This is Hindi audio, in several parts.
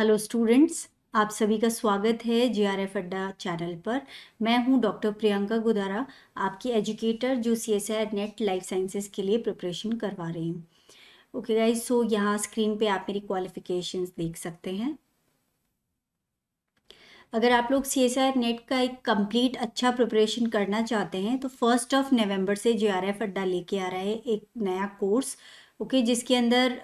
हेलो स्टूडेंट्स आप सभी का स्वागत है J R F Adda channel पर मैं हूं डॉक्टर प्रियंका गुदारा आपकी एजुकेटर जो C S I net life sciences के लिए प्रिपरेशन करवा रही हूं ओके गाइज सो यहाँ स्क्रीन पे आप मेरी क्वालिफिकेशंस देख सकते हैं अगर आप लोग सी एस आई नेट का एक कंप्लीट अच्छा प्रिपरेशन करना चाहते हैं तो फर्स्ट ऑफ नवंबर से जे आर एफ अड्डा लेके आ रहा है एक नया कोर्स ओके जिसके अंदर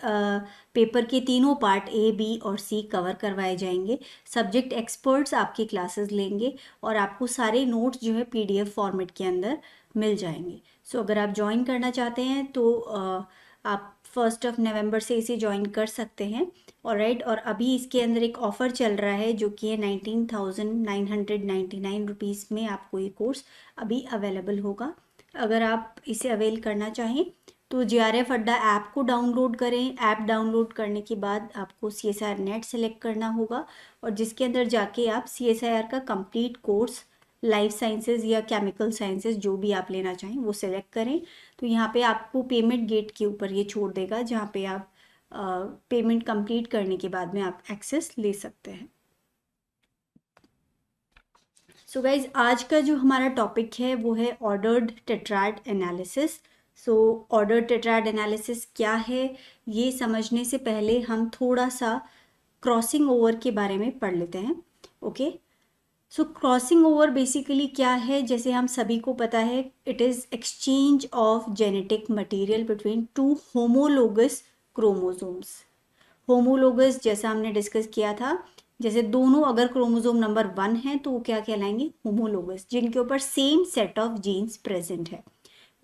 पेपर के तीनों पार्ट ए बी और सी कवर करवाए जाएंगे सब्जेक्ट एक्सपर्ट्स आपकी क्लासेस लेंगे और आपको सारे नोट्स जो है पीडीएफ फॉर्मेट के अंदर मिल जाएंगे सो so, अगर आप ज्वाइन करना चाहते हैं तो आप फर्स्ट ऑफ नवंबर से इसे ज्वाइन कर सकते हैं और राइट और अभी इसके अंदर एक ऑफ़र चल रहा है जो कि है nineteen thousand nine hundred ninety nine rupees में आपको ये कोर्स अभी अवेलेबल होगा अगर आप इसे अवेल करना चाहें तो J R F Adda app को डाउनलोड करें ऐप डाउनलोड करने के बाद आपको C S I R net select करना होगा और जिसके अंदर जाके आप सी एस आई आर का कंप्लीट कोर्स लाइफ साइंसेज या केमिकल साइंसेज जो भी आप लेना चाहें वो सेलेक्ट करें तो यहाँ पे आपको पेमेंट गेट के ऊपर ये छोड़ देगा जहाँ पे आप पेमेंट कंप्लीट करने के बाद में आप एक्सेस ले सकते हैं सो so गाइज आज का जो हमारा टॉपिक है वो है ordered tetrad analysis so order tetrad analysis क्या है ये समझने से पहले हम थोड़ा सा क्रॉसिंग ओवर के बारे में पढ़ लेते हैं okay so crossing over basically क्या है जैसे हम सभी को पता है it is exchange of genetic material between two homologous chromosomes homologous जैसा हमने डिस्कस किया था जैसे दोनों अगर क्रोमोजोम नंबर वन है तो वो क्या कहलाएंगे होमोलोगस जिनके ऊपर same set of genes present है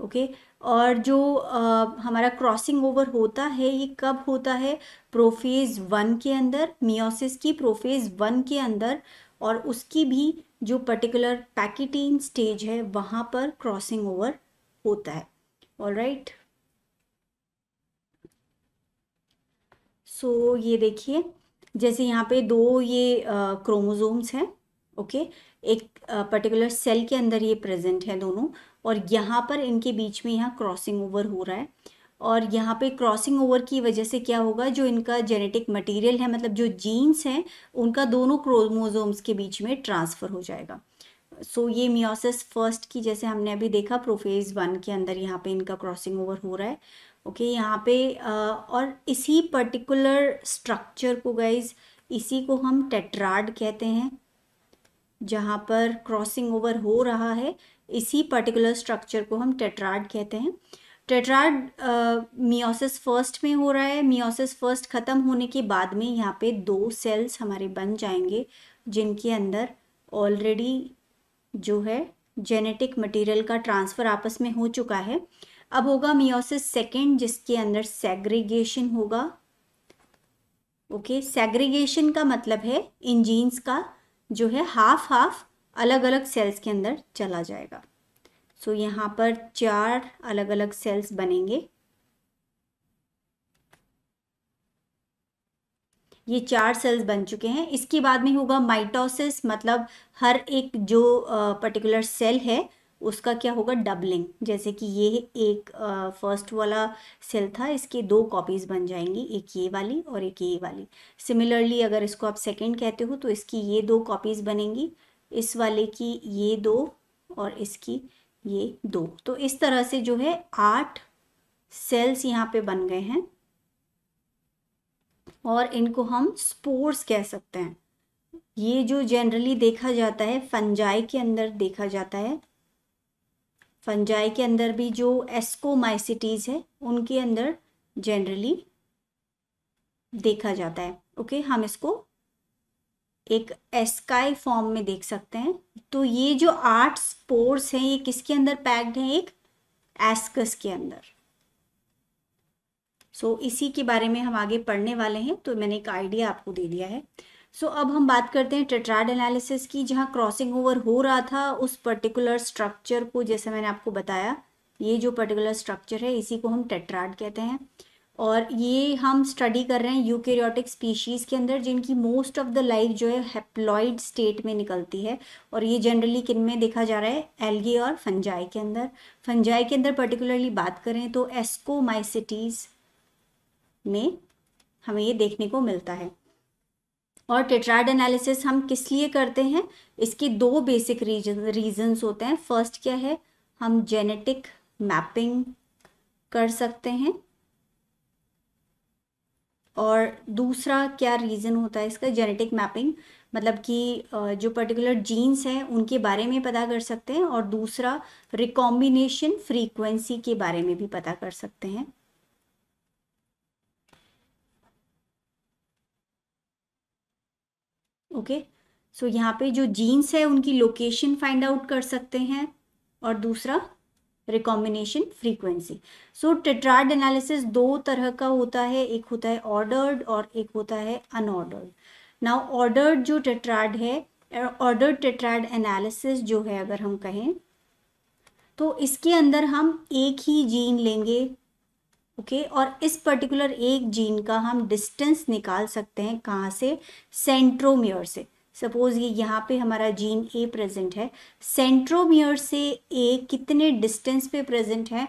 ओके और जो आ, हमारा क्रॉसिंग ओवर होता है ये कब होता है प्रोफेज वन के अंदर मियोसिस की प्रोफेज वन के अंदर और उसकी भी जो पर्टिकुलर पैकेटीन स्टेज है वहाँ पर क्रॉसिंग ओवर होता है ऑल राइट सो ये देखिए जैसे यहाँ पे दो ये क्रोमोजोम्स हैं ओके एक पर्टिकुलर सेल के अंदर ये प्रेजेंट है दोनों और यहाँ पर इनके बीच में यहाँ क्रॉसिंग ओवर हो रहा है और यहाँ पे क्रॉसिंग ओवर की वजह से क्या होगा जो इनका जेनेटिक मटेरियल है मतलब जो जीन्स हैं उनका दोनों क्रोमोजोम्स के बीच में ट्रांसफ़र हो जाएगा सो so, ये मियोसिस फर्स्ट की जैसे हमने अभी देखा प्रोफेज वन के अंदर यहाँ पे इनका क्रॉसिंग ओवर हो रहा है ओके okay, यहाँ पे आ, और इसी पर्टिकुलर स्ट्रक्चर को गाइज इसी को हम टेट्राड कहते हैं जहाँ पर क्रॉसिंग ओवर हो रहा है इसी पर्टिकुलर स्ट्रक्चर को हम टेट्राड कहते हैं टेट्राड मियोसिस फर्स्ट में हो रहा है मियोसिस फर्स्ट ख़त्म होने के बाद में यहाँ पे दो सेल्स हमारे बन जाएंगे जिनके अंदर ऑलरेडी जो है जेनेटिक मटेरियल का ट्रांसफ़र आपस में हो चुका है अब होगा मियोसिस सेकेंड जिसके अंदर सेग्रीगेशन होगा ओके okay, सेग्रीगेशन का मतलब है इन जीन्स का जो है हाफ हाफ अलग अलग सेल्स के अंदर चला जाएगा सो so, यहाँ पर चार अलग अलग सेल्स बनेंगे ये चार सेल्स बन चुके हैं इसके बाद में होगा माइटोसिस मतलब हर एक जो पर्टिकुलर सेल है उसका क्या होगा डबलिंग जैसे कि ये एक फर्स्ट वाला सेल था इसके दो कॉपीज़ बन जाएंगी एक ये वाली और एक ये वाली सिमिलरली अगर इसको आप सेकंड कहते हो तो इसकी ये दो कॉपीज़ बनेंगी इस वाले की ये दो और इसकी ये दो तो इस तरह से जो है आठ सेल्स यहाँ पे बन गए हैं और इनको हम स्पोर्स कह सकते हैं ये जो जनरली देखा जाता है फंजाई के अंदर देखा जाता है फंजाई के अंदर भी जो एस्कोमाइसिटीज़ है उनके अंदर जनरली देखा जाता है ओके हम इसको एक एस्काई फॉर्म में देख सकते हैं तो ये जो आठ स्पोर्स हैं ये किसके अंदर पैक्ड हैं एक एस्कस के अंदर सो so, इसी के बारे में हम आगे पढ़ने वाले हैं तो मैंने एक आइडिया आपको दे दिया है सो so, अब हम बात करते हैं टेट्राड एनालिसिस की जहाँ क्रॉसिंग ओवर हो रहा था उस पर्टिकुलर स्ट्रक्चर को जैसे मैंने आपको बताया ये जो पर्टिकुलर स्ट्रक्चर है इसी को हम टेट्राड कहते हैं और ये हम स्टडी कर रहे हैं यूकेरियोटिक स्पीशीज़ के अंदर जिनकी मोस्ट ऑफ द लाइफ जो है हेप्लॉइड स्टेट में निकलती है और ये जनरली किन में देखा जा रहा है एलगी और फंजाई के अंदर फंजाई के अंदर पर्टिकुलरली बात करें तो एस्कोमाइसिटीज़ में हमें ये देखने को मिलता है और टेट्राड एनालिसिस हम किस लिए करते हैं इसके दो बेसिक रीजन रीजन्स होते हैं फर्स्ट क्या है हम जेनेटिक मैपिंग कर सकते हैं और दूसरा क्या रीज़न होता है इसका जेनेटिक मैपिंग मतलब कि जो पर्टिकुलर जीन्स हैं उनके बारे में पता कर सकते हैं और दूसरा रिकॉम्बिनेशन फ्रीक्वेंसी के बारे में भी पता कर सकते हैं ओके सो यहाँ पे जो जीन्स है उनकी लोकेशन फाइंड आउट कर सकते हैं और दूसरा recombination frequency so tetrad analysis दो तरह का होता है एक होता है ऑर्डर्ड और एक होता है अनऑर्डर्ड नाउ ऑर्डर्ड जो टेट्राड है ऑर्डर टेट्राड एनालिसिस जो है अगर हम कहें तो इसके अंदर हम एक ही जीन लेंगे ओके okay? और इस पर्टिकुलर एक जीन का हम डिस्टेंस निकाल सकते हैं कहाँ से सेंट्रोमियर से सपोज ये यहाँ पे हमारा जीन ए प्रेजेंट है सेंट्रोमियर से ए कितने डिस्टेंस पे प्रेजेंट है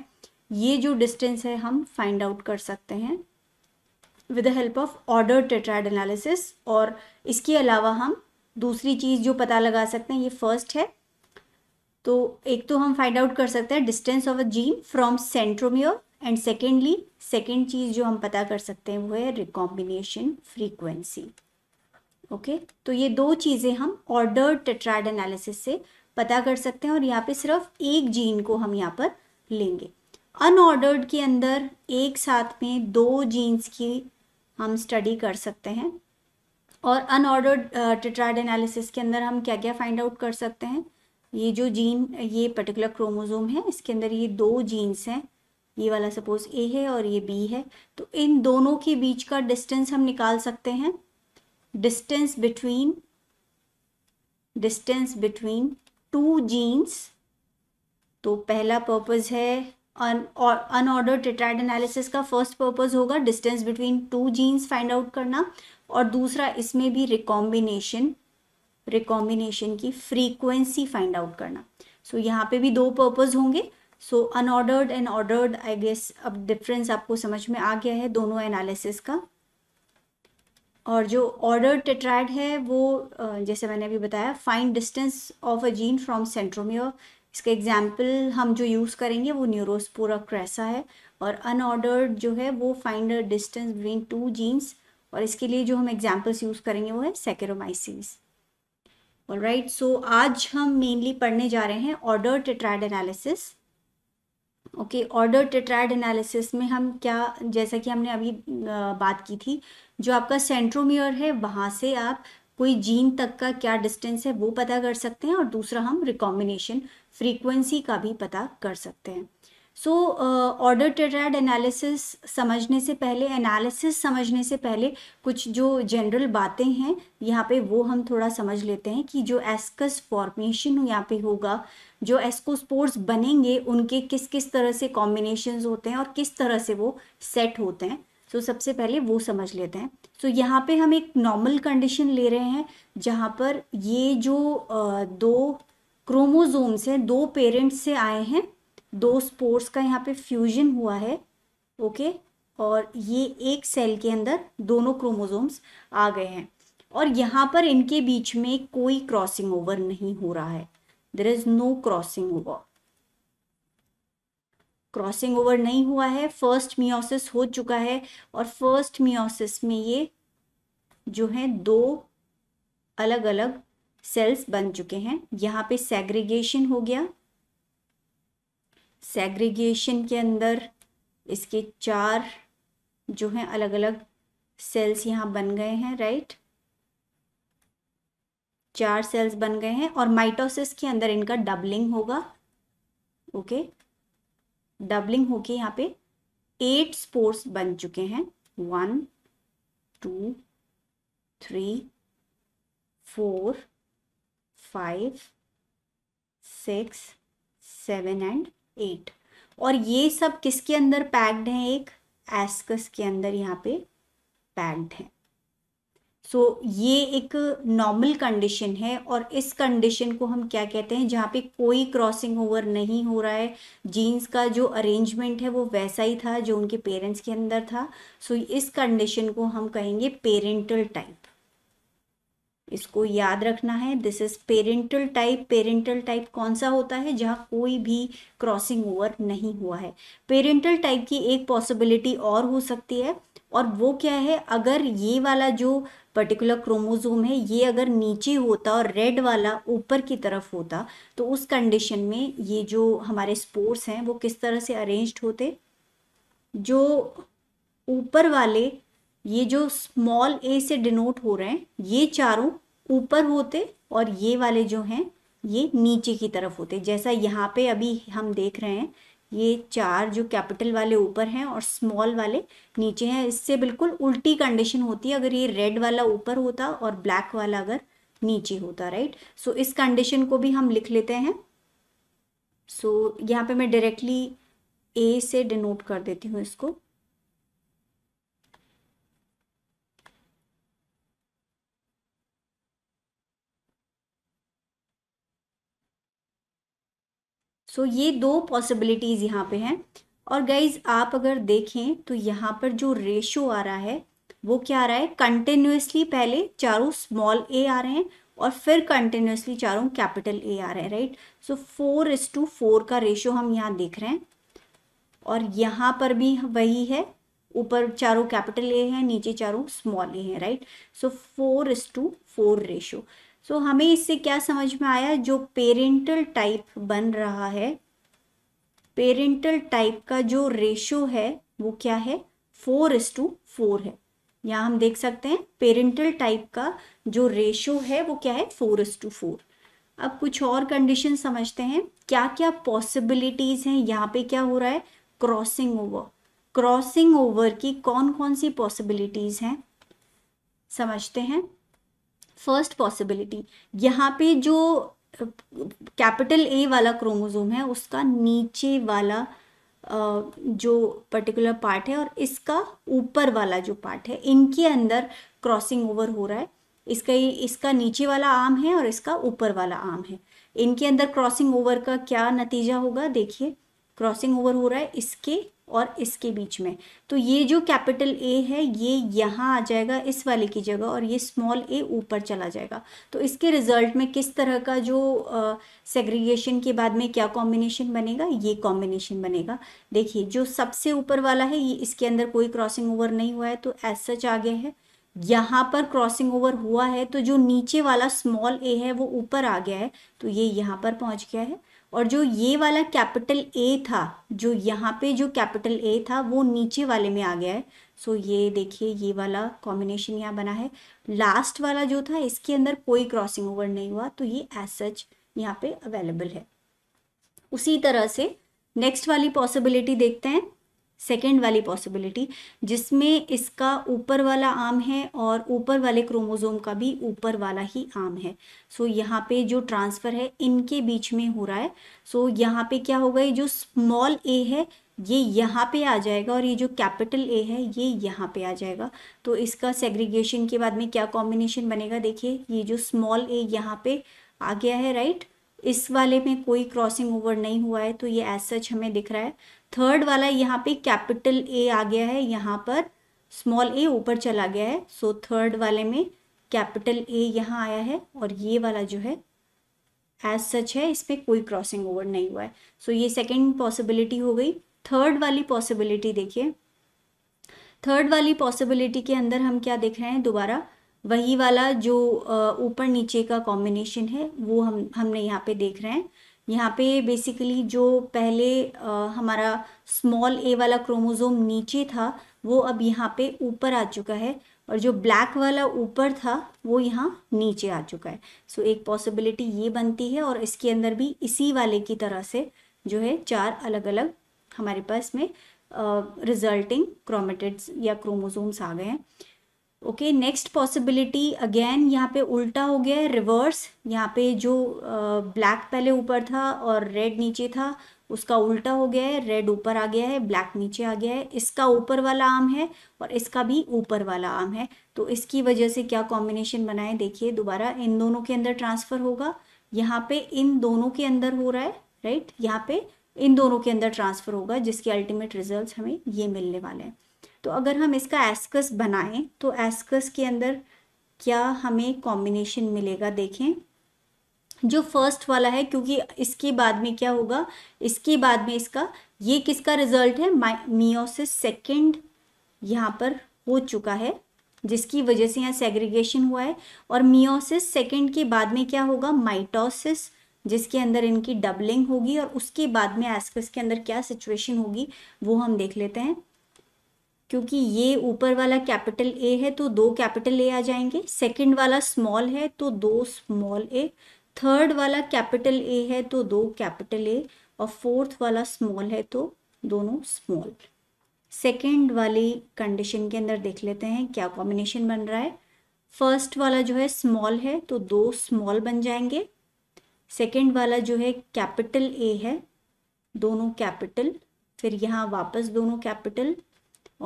ये जो डिस्टेंस है हम फाइंड आउट कर सकते हैं with the help of order tetrad analysis और इसके अलावा हम दूसरी चीज़ जो पता लगा सकते हैं ये फर्स्ट है तो एक तो हम फाइंड आउट कर सकते हैं distance of a gene from centromere and secondly second चीज़ जो हम पता कर सकते हैं वो है रिकॉम्बिनेशन फ्रीक्वेंसी ओके okay? तो ये दो चीज़ें हम ऑर्डर्ड टेट्राइड एनालिसिस से पता कर सकते हैं और यहाँ पे सिर्फ एक जीन को हम यहाँ पर लेंगे अनऑर्डर्ड के अंदर एक साथ में दो जीन्स की हम स्टडी कर सकते हैं और अनऑर्डर्ड टेट्राइड एनालिसिस के अंदर हम क्या क्या फाइंड आउट कर सकते हैं ये जो जीन ये पर्टिकुलर क्रोमोजोम है इसके अंदर ये दो जीन्स हैं ये वाला सपोज ए है और ये बी है तो इन दोनों के बीच का डिस्टेंस हम निकाल सकते हैं distance between distance between two genes तो पहला पर्पज़ है अनऑर्डर टेट्राइड एनालिसिस का फर्स्ट पर्पज़ होगा distance between two genes find out करना और दूसरा इसमें भी रिकॉम्बिनेशन रिकॉम्बिनेशन की फ्रीक्वेंसी फाइंड आउट करना सो so, यहाँ पे भी दो पर्पज़ होंगे so unordered and ordered I guess अब डिफरेंस आपको समझ में आ गया है दोनों एनालिसिस का और जो ऑर्डर टेट्राइड है वो जैसे मैंने अभी बताया find distance of a gene from centromere इसका एग्जाम्पल हम जो यूज़ करेंगे वो न्यूरोस्पोरा क्रेसा है और अनऑर्डर्ड जो है वो find a distance between two genes और इसके लिए जो हम एग्जाम्पल्स यूज़ करेंगे वो है सेकेरोमाइसिस और राइट सो आज हम मेनली पढ़ने जा रहे हैं order tetrad analysis okay order tetrad analysis में हम क्या जैसा कि हमने अभी बात की थी जो आपका सेंट्रोमियर है वहाँ से आप कोई जीन तक का क्या डिस्टेंस है वो पता कर सकते हैं और दूसरा हम रिकॉम्बिनेशन फ्रीक्वेंसी का भी पता कर सकते हैं सो ऑर्डर टेट्राड एनालिसिस समझने से पहले एनालिसिस समझने से पहले कुछ जो जनरल बातें हैं यहाँ पे वो हम थोड़ा समझ लेते हैं कि जो एस्कस फॉर्मेशन यहाँ पे होगा जो एस्कोस्पोर्स बनेंगे उनके किस किस तरह से कॉम्बिनेशन होते हैं और किस तरह से वो सेट होते हैं सो so, सबसे पहले वो समझ लेते हैं सो so, यहाँ पे हम एक नॉर्मल कंडीशन ले रहे हैं जहाँ पर ये जो दो क्रोमोजोम्स हैं दो पेरेंट्स से आए हैं दो स्पोर्ट्स का यहाँ पे फ्यूजन हुआ है ओके और ये एक सेल के अंदर दोनों क्रोमोजोम्स आ गए हैं और यहाँ पर इनके बीच में कोई क्रॉसिंग ओवर नहीं हो रहा है there is no crossing over crossing over नहीं हुआ है फर्स्ट मियोसिस हो चुका है और फर्स्ट मियोसिस में ये जो है दो अलग अलग सेल्स बन चुके हैं यहाँ पे सेग्रीगेशन हो गया सेग्रीगेशन के अंदर इसके चार जो हैं अलग अलग सेल्स यहाँ बन गए हैं राइट चार सेल्स बन गए हैं और माइटोसिस के अंदर इनका डबलिंग होगा ओके okay? डबलिंग होके यहाँ पे एट स्पोर्स बन चुके हैं one two three four five six seven and eight और ये सब किसके अंदर पैक्ड हैं एक एस्कस के अंदर यहाँ पे पैक्ड हैं सो so, ये एक नॉर्मल कंडीशन है और इस कंडीशन को हम क्या कहते हैं जहाँ पे कोई क्रॉसिंग ओवर नहीं हो रहा है जीन्स का जो अरेंजमेंट है वो वैसा ही था जो उनके पेरेंट्स के अंदर था सो so, इस कंडीशन को हम कहेंगे पेरेंटल टाइप इसको याद रखना है this is parental type parental type कौन सा होता है जहाँ कोई भी क्रॉसिंग ओवर नहीं हुआ है पेरेंटल टाइप की एक पॉसिबिलिटी और हो सकती है और वो क्या है अगर ये वाला जो पर्टिकुलर क्रोमोजोम है ये अगर नीचे होता और रेड वाला ऊपर की तरफ होता तो उस कंडीशन में ये जो हमारे स्पोर्स हैं वो किस तरह से अरेंज्ड होते जो ऊपर वाले ये जो स्मॉल ए से डिनोट हो रहे हैं ये चारों ऊपर होते और ये वाले जो हैं ये नीचे की तरफ होते जैसा यहाँ पे अभी हम देख रहे हैं ये चार जो कैपिटल वाले ऊपर हैं और स्मॉल वाले नीचे हैं इससे बिल्कुल उल्टी कंडीशन होती है अगर ये रेड वाला ऊपर होता और ब्लैक वाला अगर नीचे होता राइट सो so, इस कंडीशन को भी हम लिख लेते हैं सो so, यहाँ पे मैं डायरेक्टली ए से डिनोट कर देती हूँ इसको सो so, ये दो पॉसिबिलिटीज़ यहाँ पे हैं और गाइज आप अगर देखें तो यहाँ पर जो रेशो आ रहा है वो क्या आ रहा है कंटिन्यूसली पहले चारों स्मॉल ए आ रहे हैं और फिर कंटिन्यूसली चारों कैपिटल ए आ रहे हैं right so four is to four का रेशो हम यहाँ देख रहे हैं और यहाँ पर भी वही है ऊपर चारों कैपिटल ए है नीचे चारों स्मॉल ए है right so four is to four ratio so so, हमें इससे क्या समझ में आया जो पेरेंटल टाइप बन रहा है पेरेंटल टाइप का जो रेशो है वो क्या है फोर इस टू फोर है यहाँ हम देख सकते हैं पेरेंटल टाइप का जो रेशो है वो क्या है फोर इस टू फोर अब कुछ और कंडीशन समझते हैं क्या क्या पॉसिबिलिटीज़ हैं यहाँ पे क्या हो रहा है क्रॉसिंग ओवर क्रॉसिंग ओवर की कौन कौन सी पॉसिबिलिटीज़ हैं समझते हैं फर्स्ट पॉसिबिलिटी यहाँ पे जो कैपिटल ए वाला क्रोमोजोम है उसका नीचे वाला जो पर्टिकुलर पार्ट है और इसका ऊपर वाला जो पार्ट है इनके अंदर क्रॉसिंग ओवर हो रहा है इसका इसका नीचे वाला आम है और इसका ऊपर वाला आम है इनके अंदर क्रॉसिंग ओवर का क्या नतीजा होगा देखिए क्रॉसिंग ओवर हो रहा है इसके और इसके बीच में तो ये जो कैपिटल ए है ये यहाँ आ जाएगा इस वाले की जगह और ये स्मॉल ए ऊपर चला जाएगा तो इसके रिजल्ट में किस तरह का जो सेग्रीगेशन के बाद में क्या कॉम्बिनेशन बनेगा ये कॉम्बिनेशन बनेगा देखिए जो सबसे ऊपर वाला है ये इसके अंदर कोई क्रॉसिंग ओवर नहीं हुआ है तो एज सच आ गया है यहाँ पर क्रॉसिंग ओवर हुआ है तो जो नीचे वाला स्मॉल ए है वो ऊपर आ गया है तो ये यहाँ पर पहुँच गया है और जो ये वाला कैपिटल ए था जो यहाँ पे जो कैपिटल ए था वो नीचे वाले में आ गया है सो ये देखिए ये वाला कॉम्बिनेशन यहाँ बना है लास्ट वाला जो था इसके अंदर कोई क्रॉसिंग ओवर नहीं हुआ तो ये एस सच यहाँ पे अवेलेबल है उसी तरह से नेक्स्ट वाली पॉसिबिलिटी देखते हैं सेकेंड वाली पॉसिबिलिटी जिसमें इसका ऊपर वाला आम है और ऊपर वाले क्रोमोजोम का भी ऊपर वाला ही आम है सो so, यहाँ पे जो ट्रांसफ़र है इनके बीच में हो रहा है सो so, यहाँ पे क्या होगा ये जो स्मॉल ए है ये यहाँ पे आ जाएगा और ये जो कैपिटल ए है ये यहाँ पे आ जाएगा तो इसका सेग्रीगेशन के बाद में क्या कॉम्बिनेशन बनेगा देखिए ये जो स्मॉल ए यहाँ पे आ गया है राइट right? इस वाले में कोई क्रॉसिंग ओवर नहीं हुआ है तो ये एज सच हमें दिख रहा है थर्ड वाला यहाँ पे कैपिटल ए आ गया है यहाँ पर स्मॉल ए ऊपर चला गया है सो थर्ड वाले में कैपिटल ए यहाँ आया है और ये वाला जो है एज सच है पर कोई क्रॉसिंग ओवर नहीं हुआ है सो so, ये सेकेंड पॉसिबिलिटी हो गई थर्ड वाली पॉसिबिलिटी देखिए थर्ड वाली पॉसिबिलिटी के अंदर हम क्या देख रहे हैं दोबारा वही वाला जो ऊपर नीचे का कॉम्बिनेशन है वो हम हमने यहाँ पे देख रहे हैं यहाँ पे बेसिकली जो पहले आ, हमारा स्मॉल ए वाला क्रोमोज़ोम नीचे था वो अब यहाँ पे ऊपर आ चुका है और जो ब्लैक वाला ऊपर था वो यहाँ नीचे आ चुका है सो so, एक पॉसिबिलिटी ये बनती है और इसके अंदर भी इसी वाले की तरह से जो है चार अलग अलग हमारे पास में रिजल्टिंग क्रोमेटिड्स या क्रोमोसोम्स आ गए हैं ओके नेक्स्ट पॉसिबिलिटी अगेन यहाँ पे उल्टा हो गया है रिवर्स यहाँ पे जो ब्लैक uh, पहले ऊपर था और रेड नीचे था उसका उल्टा हो गया है रेड ऊपर आ गया है ब्लैक नीचे आ गया है इसका ऊपर वाला आम है और इसका भी ऊपर वाला आम है तो इसकी वजह से क्या कॉम्बिनेशन बनाए देखिए दोबारा इन दोनों के अंदर ट्रांसफ़र होगा यहाँ पे इन दोनों के अंदर हो रहा है राइट यहाँ पे इन दोनों के अंदर ट्रांसफ़र होगा जिसके अल्टीमेट रिजल्ट हमें ये मिलने वाले हैं तो अगर हम इसका एस्कस बनाएं तो एस्कस के अंदर क्या हमें कॉम्बिनेशन मिलेगा देखें जो फर्स्ट वाला है क्योंकि इसके बाद में क्या होगा इसके बाद में इसका ये किसका रिजल्ट है मियोसिस सेकंड यहाँ पर हो चुका है जिसकी वजह से यहाँ सेग्रीगेशन हुआ है और मियोसिस सेकंड के बाद में क्या होगा माइटोसिस जिसके अंदर इनकी डबलिंग होगी और उसके बाद में एस्कस के अंदर क्या सिचुएशन होगी वो हम देख लेते हैं क्योंकि ये ऊपर वाला कैपिटल ए है तो दो कैपिटल ए आ जाएंगे सेकंड वाला स्मॉल है तो दो स्मॉल ए थर्ड वाला कैपिटल ए है तो दो कैपिटल ए और फोर्थ वाला स्मॉल है तो दोनों स्मॉल सेकेंड वाली कंडीशन के अंदर देख लेते हैं क्या कॉम्बिनेशन बन रहा है फर्स्ट वाला जो है स्मॉल है तो दो स्मॉल बन जाएंगे सेकेंड वाला जो है कैपिटल ए है दोनों कैपिटल फिर यहाँ वापस दोनों कैपिटल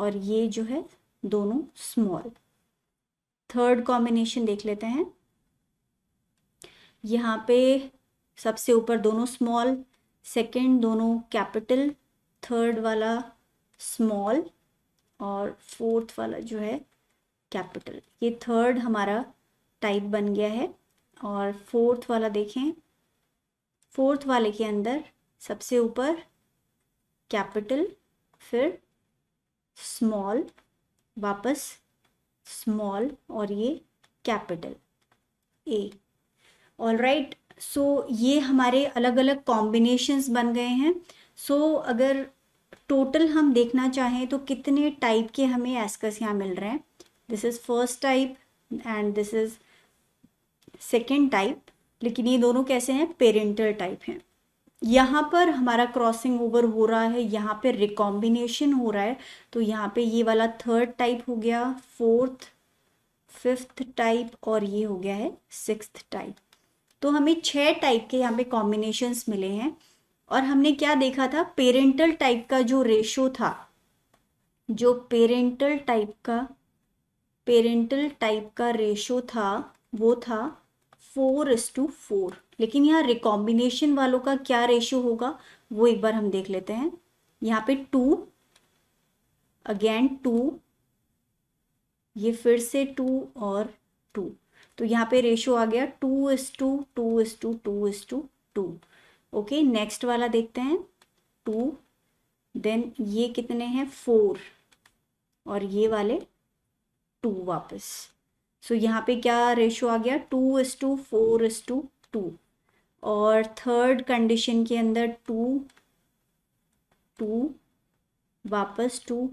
और ये जो है दोनों स्मॉल थर्ड कॉम्बिनेशन देख लेते हैं यहाँ पे सबसे ऊपर दोनों स्मॉल सेकंड दोनों कैपिटल थर्ड वाला स्मॉल और फोर्थ वाला जो है कैपिटल ये थर्ड हमारा टाइप बन गया है और फोर्थ वाला देखें फोर्थ वाले के अंदर सबसे ऊपर कैपिटल फिर स्मॉल वापस स्मॉल और ये capital A all right so ये हमारे अलग अलग कॉम्बिनेशंस बन गए हैं सो so, अगर टोटल हम देखना चाहें तो कितने टाइप के हमें एस्कस यहाँ मिल रहे हैं this is first type and this is second type लेकिन ये दोनों कैसे हैं पेरेंटल टाइप हैं यहाँ पर हमारा क्रॉसिंग ओवर हो रहा है यहाँ पे रिकॉम्बिनेशन हो रहा है तो यहाँ पे ये वाला थर्ड टाइप हो गया फोर्थ फिफ्थ टाइप और ये हो गया है सिक्स्थ टाइप तो हमें छः टाइप के यहाँ पे कॉम्बिनेशंस मिले हैं और हमने क्या देखा था पेरेंटल टाइप का जो रेशो था जो पेरेंटल टाइप का पेरेंटल टाइप का रेशो था वो था फोर इस टू फोर लेकिन यहाँ रिकॉम्बिनेशन वालों का क्या रेशियो होगा वो एक बार हम देख लेते हैं यहाँ पे टू अगेन टू ये फिर से टू और टू तो यहाँ पे रेशियो आ गया two is to two is to two is to two okay next वाला देखते हैं टू देन ये कितने हैं फोर और ये वाले टू वापस सो so, यहाँ पे क्या रेशो आ गया two is to four is to two और थर्ड कंडीशन के अंदर टू टू वापस टू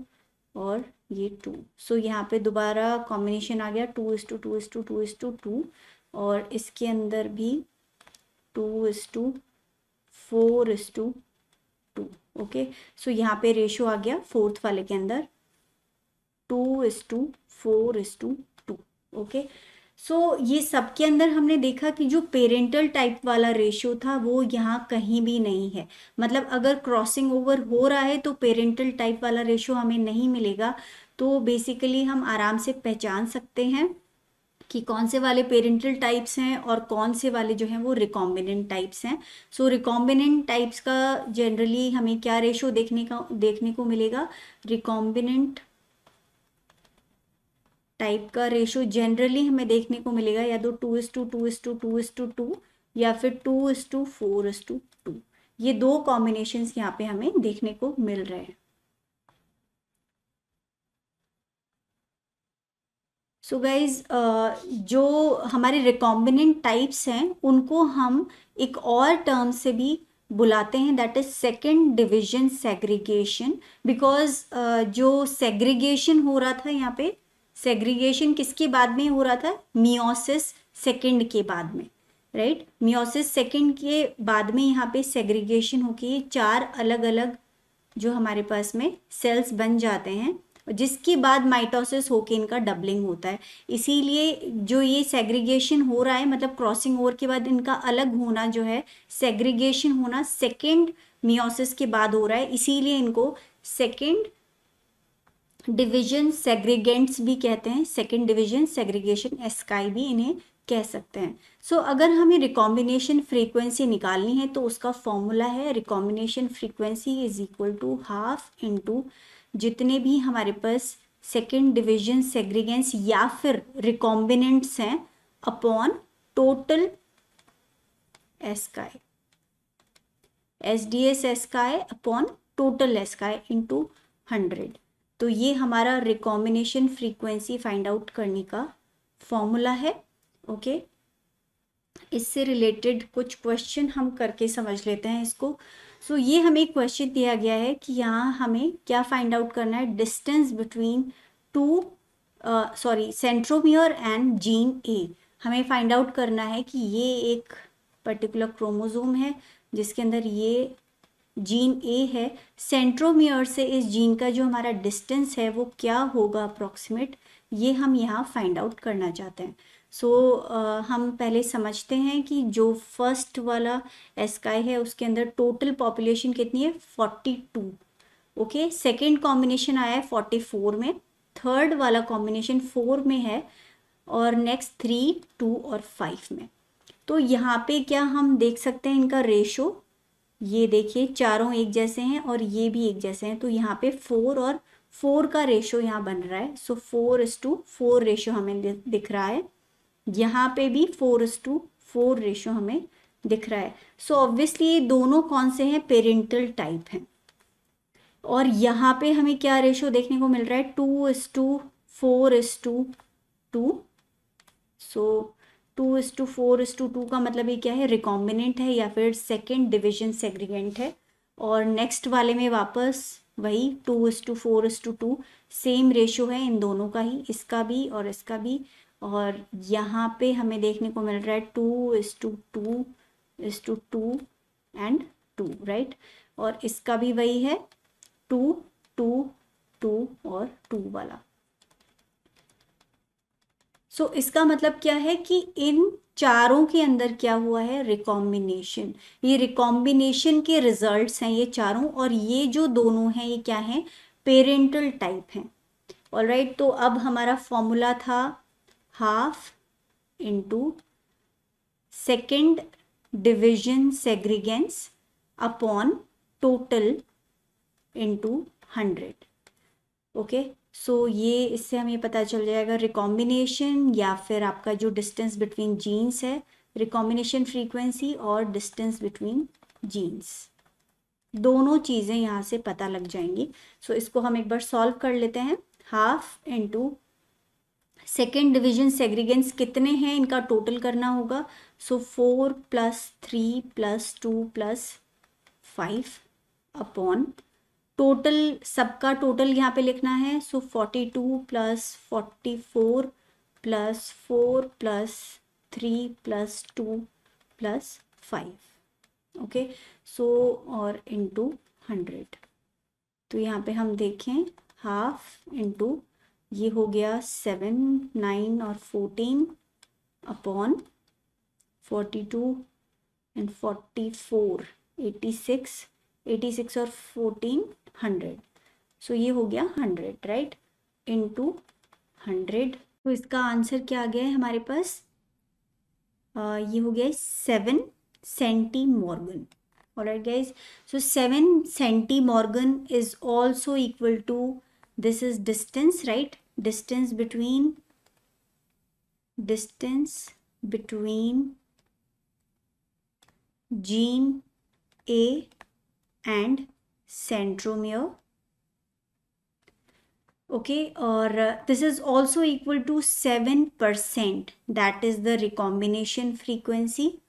और ये टू सो so, यहाँ पे दोबारा कॉम्बिनेशन आ गया two is to two is to two is to two और इसके अंदर भी two is to four is to two okay so यहाँ पे रेशो आ गया फोर्थ वाले के अंदर two is to four is to two okay so so, ये सब के अंदर हमने देखा कि जो पेरेंटल टाइप वाला रेशियो था वो यहाँ कहीं भी नहीं है मतलब अगर क्रॉसिंग ओवर हो रहा है तो पेरेंटल टाइप वाला रेशियो हमें नहीं मिलेगा तो बेसिकली हम आराम से पहचान सकते हैं कि कौन से वाले पेरेंटल टाइप्स हैं और कौन से वाले जो हैं वो रिकॉम्बिनेंट टाइप्स हैं सो रिकॉम्बिनेंट टाइप्स का जनरली हमें क्या रेशो देखने का देखने को मिलेगा रिकॉम्बिनेंट टाइप का रेशो जनरली हमें देखने को मिलेगा या तो two is to two is to two is to two या फिर two is to four is to two ये दो कॉम्बिनेशन यहाँ पे हमें देखने को मिल रहे हैं सो so गाइज जो हमारे रिकॉम्बिनेंट टाइप्स हैं उनको हम एक और टर्म से भी बुलाते हैं that is second division segregation because जो सेग्रीगेशन हो रहा था यहाँ पे सेग्रीगेशन किसके बाद में हो रहा था मियोसिस सेकंड के बाद में राइट मियोसिस सेकंड के बाद में यहाँ पे सेग्रीगेशन के चार अलग अलग जो हमारे पास में सेल्स बन जाते हैं जिसके बाद माइटोसिस होके इनका डबलिंग होता है इसीलिए जो ये सेग्रीगेशन हो रहा है मतलब क्रॉसिंग ओवर के बाद इनका अलग होना जो है सेग्रीगेशन होना सेकेंड मियोसिस के बाद हो रहा है इसीलिए इनको सेकेंड डिवीजन सेग्रीगेंट्स भी कहते हैं सेकेंड डिवीजन सेग्रीगेशन एस्काई भी इन्हें कह सकते हैं सो so, अगर हमें रिकॉम्बिनेशन फ्रीक्वेंसी निकालनी है तो उसका फॉर्मूला है recombination frequency is equal to half into जितने भी हमारे पास सेकेंड डिवीजन सेग्रीगेंट्स या फिर रिकॉम्बिनेंट्स हैं upon total asci S D S asci upon total asci into hundred तो ये हमारा रिकॉम्बिनेशन फ्रीक्वेंसी फाइंड आउट करने का फॉर्मूला है ओके इससे रिलेटेड कुछ क्वेश्चन हम करके समझ लेते हैं इसको सो so, ये हमें क्वेश्चन दिया गया है कि यहाँ हमें क्या फाइंड आउट करना है distance between two sorry centromere and gene A हमें फाइंड आउट करना है कि ये एक पर्टिकुलर क्रोमोजोम है जिसके अंदर ये जीन ए है सेंट्रोमियर से इस जीन का जो हमारा डिस्टेंस है वो क्या होगा अप्रोक्सीमेट ये हम यहाँ फाइंड आउट करना चाहते हैं सो so, uh, हम पहले समझते हैं कि जो फर्स्ट वाला एस्काई है उसके अंदर टोटल पॉपुलेशन कितनी है forty two okay second combination आया है फोर्टी फोर में थर्ड वाला कॉम्बिनेशन फोर में है और नेक्स्ट थ्री टू और फाइव में तो यहाँ पे क्या हम देख सकते हैं इनका रेशो ये देखिए चारों एक जैसे हैं और ये भी एक जैसे हैं तो यहाँ पे फोर और फोर का रेशो यहाँ बन रहा है so four is to four ratio हमें दिख रहा है यहाँ पे भी four is to four ratio हमें दिख रहा है सो so ऑब्वियसली ये दोनों कौन से हैं पेरेंटल टाइप हैं और यहाँ पे हमें क्या रेशो देखने को मिल रहा है two is to four is to two so two is to four is to two का मतलब ये क्या है रिकॉम्बिनेंट है या फिर सेकेंड डिविजन सेग्रीगेंट है और नेक्स्ट वाले में वापस वही two is to four is to two same ratio है इन दोनों का ही इसका भी और इसका भी और यहाँ पे हमें देखने को मिल रहा है two is to two is to two and two right और इसका भी वही है टू टू टू और टू वाला सो so, इसका मतलब क्या है कि इन चारों के अंदर क्या हुआ है रिकॉम्बिनेशन ये रिकॉम्बिनेशन के रिजल्ट्स हैं ये चारों और ये जो दोनों हैं ये क्या हैं पेरेंटल टाइप हैं ऑल राइट तो अब हमारा फॉर्मूला था half into second division segregants upon total into hundred okay so so, ये इससे हमें पता चल जाएगा रिकॉम्बिनेशन या फिर आपका जो डिस्टेंस बिटवीन जीन्स है रिकॉम्बिनेशन फ्रीक्वेंसी और डिस्टेंस बिटवीन जीन्स दोनों चीज़ें यहाँ से पता लग जाएंगी सो so, इसको हम एक बार सॉल्व कर लेते हैं half into second division segregants कितने हैं इनका टोटल करना होगा so four plus three plus two plus five upon total सबका टोटल यहाँ पे लिखना है so forty two plus forty four plus four plus three plus two plus five okay so और इंटू हंड्रेड तो यहाँ पे हम देखें हाफ इंटू ये हो गया सेवन नाइन और fourteen upon forty two and forty four eighty six eighty six और फोर्टीन हंड्रेड सो ये हो गया hundred right into hundred तो इसका आंसर क्या आ गया है हमारे पास आ, ये हो गया seven centimorgan alright guys so seven centimorgan is also equal to this is distance right distance between distance between gene A and centromere okay or uh, this is also equal to 7% that is the recombination frequency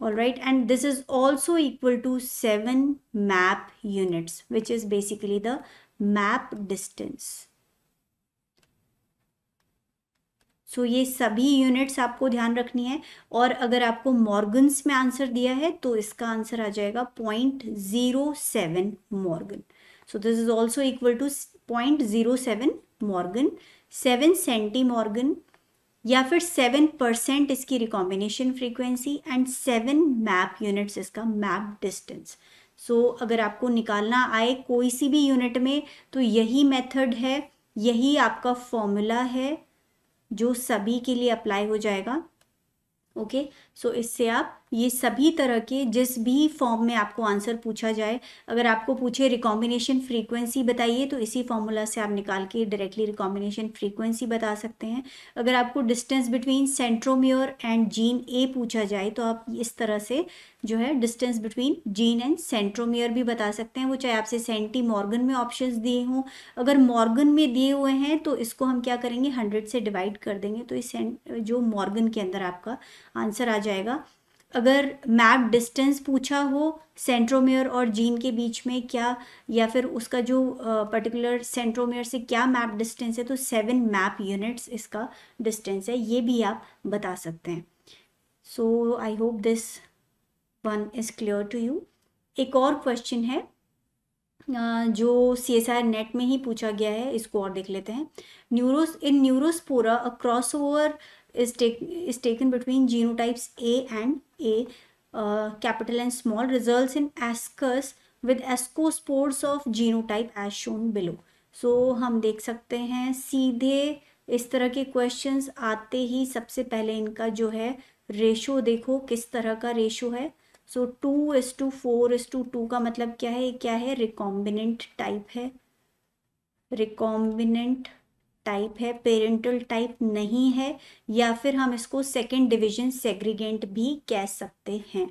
all right and this is also equal to 7 map units which is basically the map distance so so, ये सभी यूनिट्स आपको ध्यान रखनी है और अगर आपको मॉर्गन्स में आंसर दिया है तो इसका आंसर आ जाएगा point zero seven morgan so this is also equal to point zero seven morgan seven centimorgan या फिर सेवन परसेंट इसकी recombination frequency and seven map units इसका मैप डिस्टेंस सो अगर आपको निकालना आए कोई सी भी यूनिट में तो यही मेथड है यही आपका फॉर्मूला है जो सभी के लिए अप्लाई हो जाएगा ओके सो इससे आप ये सभी तरह के जिस भी फॉर्म में आपको आंसर पूछा जाए अगर आपको पूछे रिकॉम्बिनेशन फ्रीक्वेंसी बताइए तो इसी फॉर्मूला से आप निकाल के डायरेक्टली रिकॉम्बिनेशन फ्रीक्वेंसी बता सकते हैं अगर आपको distance between centromere and gene A पूछा जाए तो आप इस तरह से जो है distance between gene and centromere भी बता सकते हैं वो चाहे आपसे सेंटी मॉर्गन में ऑप्शन दिए हों अगर मॉर्गन में दिए हुए हैं तो इसको हम क्या करेंगे हंड्रेड से डिवाइड कर देंगे तो इस जो मॉर्गन के अंदर आपका आंसर आ जाएगा अगर मैप डिस्टेंस पूछा हो सेंट्रोमेयर और जीन के बीच में क्या या फिर उसका जो पर्टिकुलर सेंट्रोमेयर से क्या मैप डिस्टेंस है तो सेवन मैप यूनिट्स इसका डिस्टेंस है ये भी आप बता सकते हैं so I hope this one is clear to you एक और क्वेश्चन है जो सी एस आई नेट में ही पूछा गया है इसको और देख लेते हैं neuros in neurospora a cross over is, take, is taken between genotypes A and A uh, capital and small results in ascus with ascospores of genotype as shown below. so, हम देख सकते हैं सीधे इस तरह के questions आते ही सबसे पहले इनका जो है ratio देखो किस तरह का ratio है so two is to four is to two का मतलब क्या है क्या है रिकॉम्बिनेंट टाइप है रिकॉम्बिनेंट टाइप है पेरेंटल टाइप नहीं है या फिर हम इसको सेकेंड डिविजन सेग्रीगेंट भी कह सकते हैं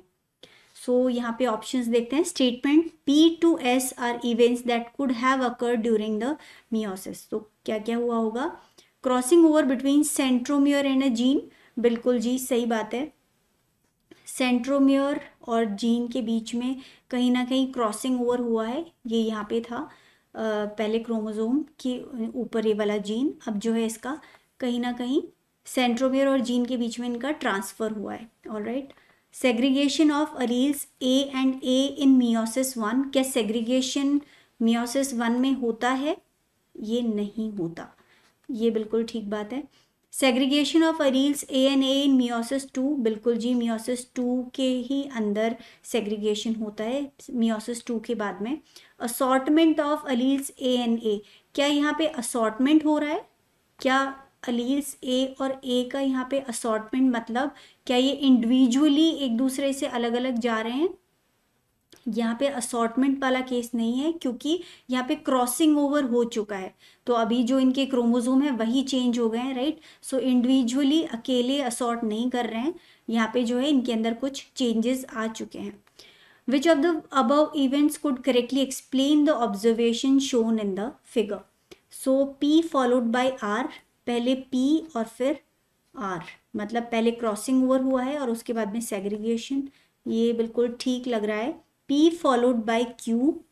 सो so, यहाँ पे ऑप्शंस देखते हैं statement P to S are events that could have occur during the meiosis तो क्या क्या हुआ होगा crossing over between centromere and a gene बिल्कुल जी सही बात है सेंट्रोमियर और जीन के बीच में कहीं ना कहीं क्रॉसिंग ओवर हुआ है ये यहाँ पे था पहले क्रोमोजोम के ऊपर ये वाला जीन अब जो है इसका कहीं ना कहीं सेंट्रोमियर और जीन के बीच में इनका ट्रांसफ़र हुआ है all right segregation of alleles A and A in meiosis one क्या सेग्रीगेशन मियोसिस वन में होता है ये नहीं होता ये बिल्कुल ठीक बात है segregation of alleles A and A in meiosis two बिल्कुल जी मियोसिस टू के ही अंदर सेग्रीगेशन होता है मियोसिस टू के बाद में assortment of alleles A and A क्या यहाँ पे असॉटमेंट हो रहा है क्या अलील्स ए और ए का यहाँ पे असॉटमेंट मतलब क्या ये इंडिविजुअली एक दूसरे से अलग अलग जा रहे हैं यहाँ पे असॉटमेंट वाला केस नहीं है क्योंकि यहाँ पे क्रॉसिंग ओवर हो चुका है तो अभी जो इनके क्रोमोजोम है वही चेंज हो गए हैं राइट सो इंडिविजुअली अकेले असॉर्ट नहीं कर रहे हैं यहाँ पे जो है इनके अंदर कुछ चेंजेस आ चुके हैं which of the above events could correctly explain the observation shown in the figure so P followed by R पहले पी और फिर आर मतलब पहले क्रॉसिंग ओवर हुआ है और उसके बाद में सेग्रीगेशन ये बिल्कुल ठीक लग रहा है P followed by Q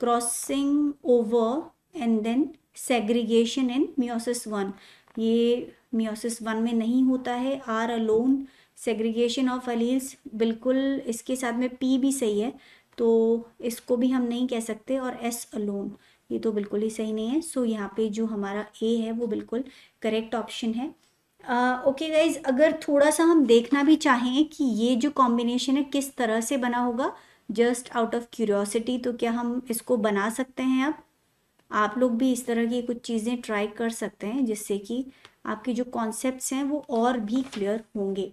crossing over and then segregation in meiosis one ये meiosis वन में नहीं होता है R alone segregation of alleles बिल्कुल इसके साथ में पी भी सही है तो इसको भी हम नहीं कह सकते और एस अलोन ये तो बिल्कुल ही सही नहीं है सो so, यहाँ पे जो हमारा ए है वो बिल्कुल करेक्ट ऑप्शन है ओके uh, गाइज okay अगर थोड़ा सा हम देखना भी चाहें कि ये जो कॉम्बिनेशन है किस तरह से बना होगा जस्ट आउट ऑफ क्यूरियोसिटी तो क्या हम इसको बना सकते हैं अब आप लोग भी इस तरह की कुछ चीज़ें ट्राई कर सकते हैं जिससे कि आपके जो कॉन्सेप्ट्स हैं वो और भी क्लियर होंगे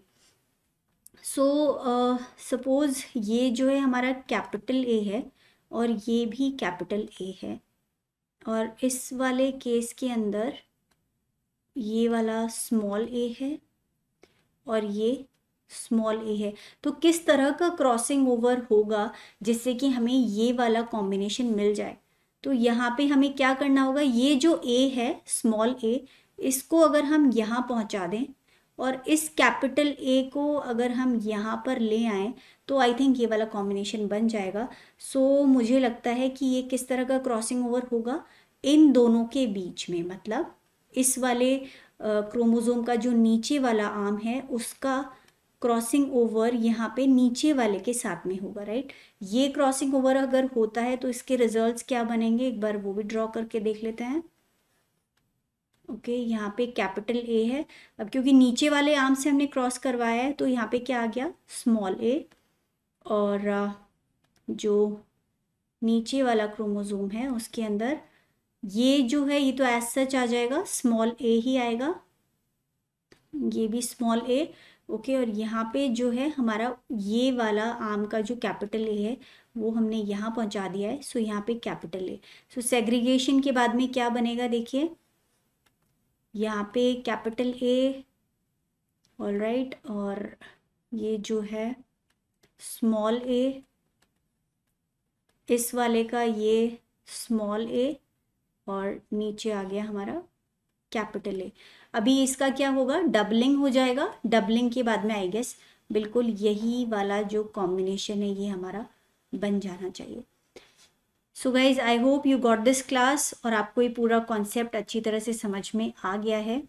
सो सपोज़ ये जो है हमारा कैपिटल ए है और ये भी कैपिटल ए है और इस वाले केस के अंदर ये वाला स्मॉल ए है और ये स्मॉल ए है तो किस तरह का क्रॉसिंग ओवर होगा जिससे कि हमें ये वाला कॉम्बिनेशन मिल जाए तो यहाँ पे हमें क्या करना होगा ये जो ए है स्मॉल ए इसको अगर हम यहाँ पहुँचा दें और इस कैपिटल ए को अगर हम यहाँ पर ले आए तो आई थिंक ये वाला कॉम्बिनेशन बन जाएगा सो so, मुझे लगता है कि ये किस तरह का क्रॉसिंग ओवर होगा इन दोनों के बीच में मतलब इस वाले क्रोमोज़ोम का जो नीचे वाला आम है उसका क्रॉसिंग ओवर यहाँ पे नीचे वाले के साथ में होगा राइट ये क्रॉसिंग ओवर अगर होता है तो इसके रिजल्ट्स क्या बनेंगे एक बार वो भी ड्रॉ करके देख लेते हैं ओके okay, यहाँ पे कैपिटल ए है अब क्योंकि नीचे वाले आर्म से हमने क्रॉस करवाया है तो यहाँ पे क्या आ गया स्मॉल ए और uh, जो नीचे वाला क्रोमोजोम है उसके अंदर ये जो है ये तो एज सच आ जाएगा स्मॉल ए ही आएगा ये भी स्मॉल ए ओके और यहाँ पे जो है हमारा ये वाला आम का जो कैपिटल ए है वो हमने यहाँ पहुँचा दिया है सो यहाँ पे कैपिटल ए सो सेग्रीगेशन के बाद में क्या बनेगा देखिए यहाँ पे कैपिटल ए ऑल राइट और ये जो है स्मॉल ए इस वाले का ये स्मॉल ए और नीचे आ गया हमारा कैपिटल ए अभी इसका क्या होगा डबलिंग हो जाएगा डबलिंग के बाद में आई गेस बिल्कुल यही वाला जो कॉम्बिनेशन है ये हमारा बन जाना चाहिए so guys I hope you got this class और आपको ये पूरा कॉन्सेप्ट अच्छी तरह से समझ में आ गया है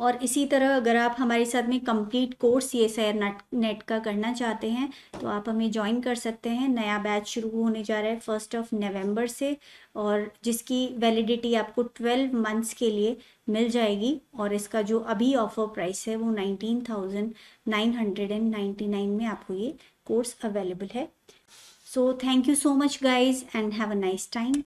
और इसी तरह अगर आप हमारे साथ में complete course C S I net net का करना चाहते हैं तो आप हमें ज्वाइन कर सकते हैं नया बैच शुरू होने जा रहा है फर्स्ट ऑफ नवंबर से और जिसकी वैलिडिटी आपको ट्वेल्व मंथ्स के लिए मिल जाएगी और इसका जो अभी ऑफर प्राइस है वो nineteen thousand nine hundred and ninety nine में आपको ये कोर्स अवेलेबल है so thank you so much guys and have a nice time